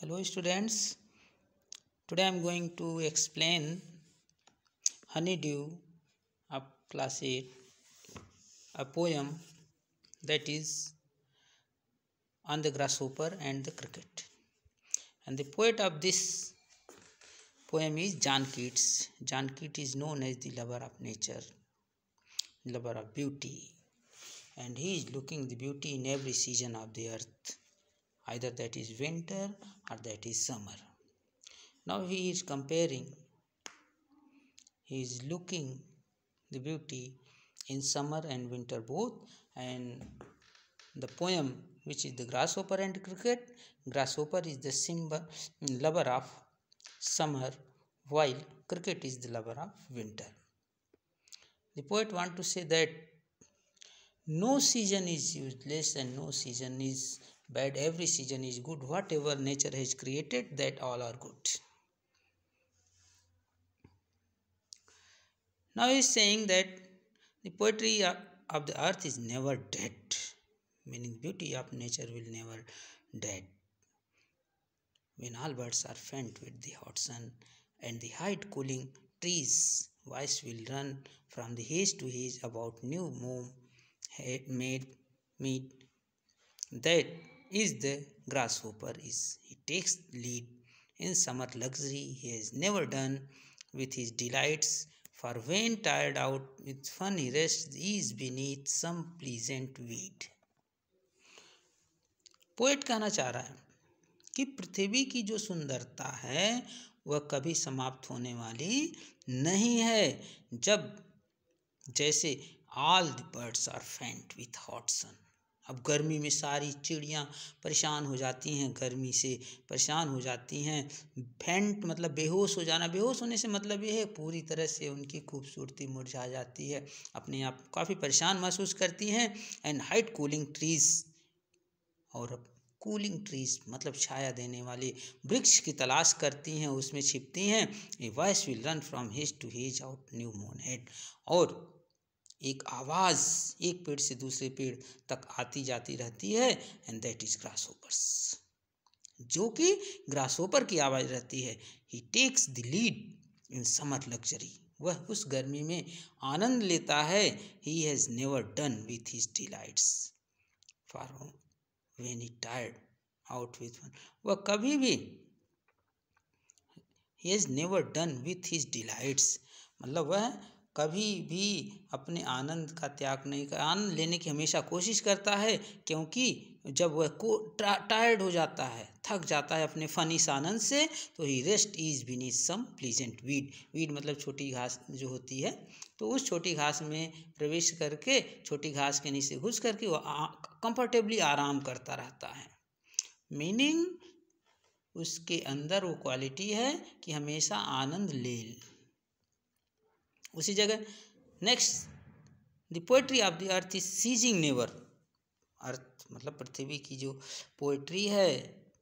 hello students today i'm going to explain honeydew a class 8 a poem that is on the grasshopper and the cricket and the poet of this poem is john keats john keats is known as the lover of nature lover of beauty and he is looking the beauty in every season of the earth either that is winter or that is summer now he is comparing he is looking the beauty in summer and winter both and the poem which is the grasshopper and cricket grasshopper is the symbol lover of summer while cricket is the lover of winter the poet want to say that no season is useless and no season is bad every season is good whatever nature has created that all are good now he is saying that the poetry of the earth is never dead meaning beauty of nature will never dead when all birds are faint with the hot sun and the height cooling trees voice will run from the haze to haze about new moon made meat that is the grasshopper is he takes lead in summer luxury he has never done with his delights for when tired out with fun he rests is beneath some pleasant weed poet कहना चाह रहा है कि पृथ्वी की जो सुंदरता है वह कभी समाप्त होने वाली नहीं है जब जैसे all the birds are faint with hot sun अब गर्मी में सारी चिड़ियाँ परेशान हो जाती हैं गर्मी से परेशान हो जाती हैं फेंट मतलब बेहोश हो जाना बेहोश होने से मतलब ये है पूरी तरह से उनकी खूबसूरती मुरझा जाती है अपने आप काफ़ी परेशान महसूस करती हैं एंड हाइट कूलिंग ट्रीज़ और अब कूलिंग ट्रीज मतलब छाया देने वाले वृक्ष की तलाश करती हैं उसमें छिपती हैं a voice will run from hedge to hedge about new mown mead और एक आवाज़ एक पेड़ से दूसरे पेड़ तक आती जाती रहती है and that is grasshopper's जो कि ग्रास ओपर की आवाज़ रहती है he takes the lead in summer luxury वह उस गर्मी में आनंद लेता है he has never done with his delights for when he tired out with वह कभी भी he has never done with his delights मतलब वह कभी भी अपने आनंद का त्याग नहीं कर आनंद लेने की हमेशा कोशिश करता है क्योंकि जब वह को टायर्ड हो जाता है थक जाता है अपने फन इस आनंद से तो he rest is beneath some pleasant weed weed मतलब छोटी घास जो होती है तो उस छोटी घास में प्रवेश करके छोटी घास के नीचे घुस करके वह कंफर्टेबली आराम करता रहता है मीनिंग उसके अंदर वो क्वालिटी है कि हमेशा आनंद ले उसी जगह next the poetry of the earth is ceasing never earth मतलब पृथ्वी की जो पोइट्री है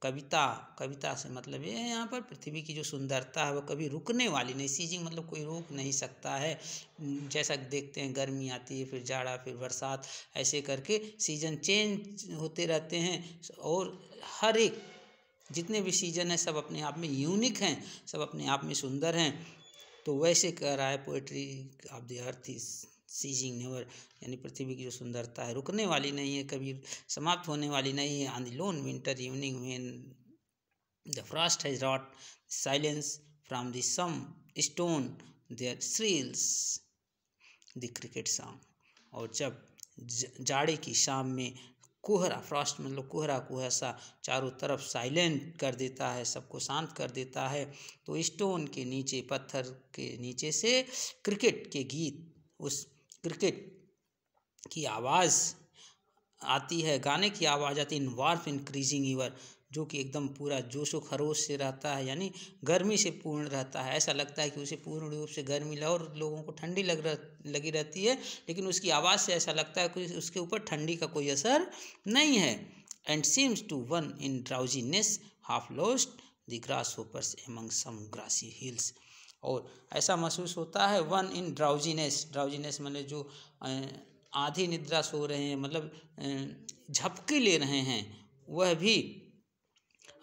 कविता कविता से मतलब ये है यहाँ पर पृथ्वी की जो सुंदरता है वो कभी रुकने वाली नहीं सीजिंग मतलब कोई रोक नहीं सकता है जैसा देखते हैं गर्मी आती है फिर जाड़ा फिर बरसात ऐसे करके सीजन चेंज होते रहते हैं और हर एक जितने भी सीजन हैं सब अपने आप में यूनिक हैं सब अपने आप में सुंदर हैं तो वैसे कह रहा है poetry of the earth is ceasing never यानी पृथ्वी की जो सुंदरता है रुकने वाली नहीं है कभी समाप्त होने वाली नहीं है on the lone winter evening when the frost has wrought silence from the some stone there shrills the cricket song और जब जाड़े की शाम में कोहरा फ्रॉस्ट मतलब कोहरा कुहरा सा चारों तरफ साइलेंट कर देता है सबको शांत कर देता है तो स्टोन के नीचे पत्थर के नीचे से क्रिकेट के गीत उस क्रिकेट की आवाज़ आती है गाने की आवाज़ आती है इन वार्फ इनक्रीजिंग यूर जो कि एकदम पूरा जोशो खरोश से रहता है यानी गर्मी से पूर्ण रहता है ऐसा लगता है कि उसे पूर्ण रूप से गर्मी और लोगों को ठंडी लग रह, लगी रहती है लेकिन उसकी आवाज़ से ऐसा लगता है कि उसके ऊपर ठंडी का कोई असर नहीं है and seems to one in drowsiness half lost the grasshopper's among some grassy hills और ऐसा महसूस होता है वन इन ड्राउजीनेस ड्राउजीनेस मैंने जो आधी निद्रा सो रहे हैं मतलब झपके ले रहे हैं वह भी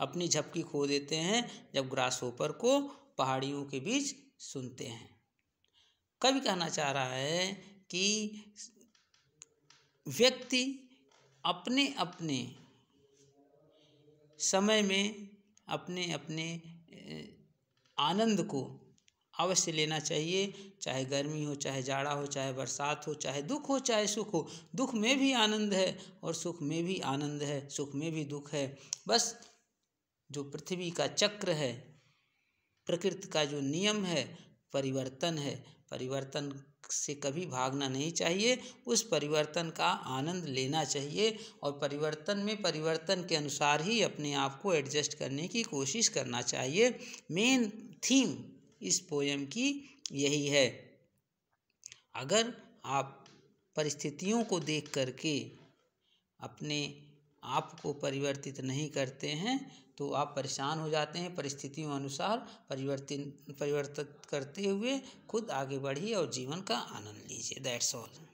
अपनी झपकी खो देते हैं जब ग्रास होपर को पहाड़ियों के बीच सुनते हैं कवि कहना चाह रहा है कि व्यक्ति अपने अपने समय में अपने अपने आनंद को अवश्य लेना चाहिए चाहे गर्मी हो चाहे जाड़ा हो चाहे बरसात हो चाहे दुख हो चाहे सुख हो दुख में भी आनंद है और सुख में भी आनंद है सुख में भी दुख है बस जो पृथ्वी का चक्र है प्रकृति का जो नियम है परिवर्तन है परिवर्तन से कभी भागना नहीं चाहिए उस परिवर्तन का आनंद लेना चाहिए और परिवर्तन में परिवर्तन के अनुसार ही अपने आप को एडजस्ट करने की कोशिश करना चाहिए मेन थीम इस पोएम की यही है अगर आप परिस्थितियों को देख करके अपने आपको परिवर्तित नहीं करते हैं तो आप परेशान हो जाते हैं परिस्थितियों अनुसार परिवर्तित परिवर्तित करते हुए खुद आगे बढ़िए और जीवन का आनंद लीजिए दैट्स ऑल